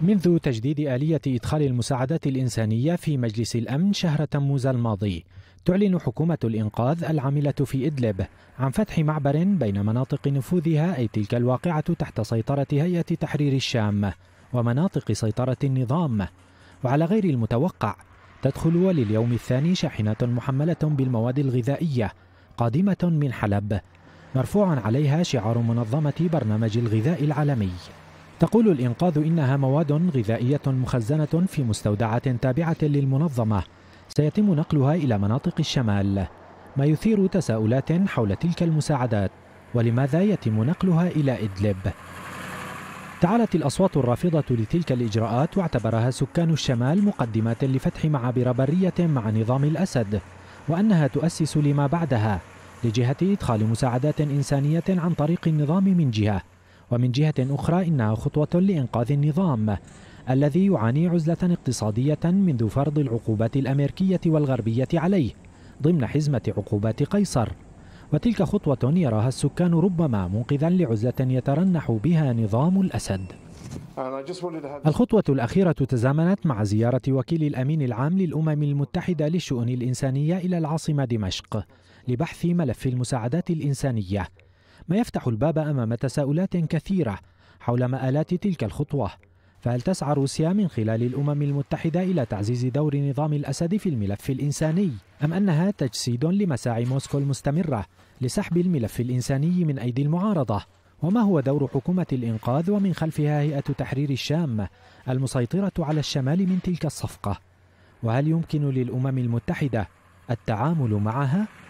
منذ تجديد آلية إدخال المساعدات الإنسانية في مجلس الأمن شهر تموز الماضي تعلن حكومة الإنقاذ العاملة في إدلب عن فتح معبر بين مناطق نفوذها أي تلك الواقعة تحت سيطرة هيئة تحرير الشام ومناطق سيطرة النظام وعلى غير المتوقع تدخل ولليوم الثاني شاحنة محملة بالمواد الغذائية قادمة من حلب مرفوع عليها شعار منظمة برنامج الغذاء العالمي تقول الإنقاذ إنها مواد غذائية مخزنة في مستودعة تابعة للمنظمة سيتم نقلها إلى مناطق الشمال ما يثير تساؤلات حول تلك المساعدات ولماذا يتم نقلها إلى إدلب تعالت الأصوات الرافضة لتلك الإجراءات واعتبرها سكان الشمال مقدمات لفتح معابر برية مع نظام الأسد وأنها تؤسس لما بعدها لجهة إدخال مساعدات إنسانية عن طريق النظام من جهة ومن جهة أخرى إنها خطوة لإنقاذ النظام الذي يعاني عزلة اقتصادية منذ فرض العقوبات الأمريكية والغربية عليه ضمن حزمة عقوبات قيصر وتلك خطوة يراها السكان ربما منقذا لعزلة يترنح بها نظام الأسد الخطوة الأخيرة تزامنت مع زيارة وكيل الأمين العام للأمم المتحدة للشؤون الإنسانية إلى العاصمة دمشق لبحث ملف المساعدات الإنسانية ما يفتح الباب أمام تساؤلات كثيرة حول مآلات تلك الخطوة فهل تسعى روسيا من خلال الأمم المتحدة إلى تعزيز دور نظام الأسد في الملف الإنساني أم أنها تجسيد لمساعي موسكو المستمرة لسحب الملف الإنساني من أيدي المعارضة وما هو دور حكومة الإنقاذ ومن خلفها هيئة تحرير الشام المسيطرة على الشمال من تلك الصفقة وهل يمكن للأمم المتحدة التعامل معها؟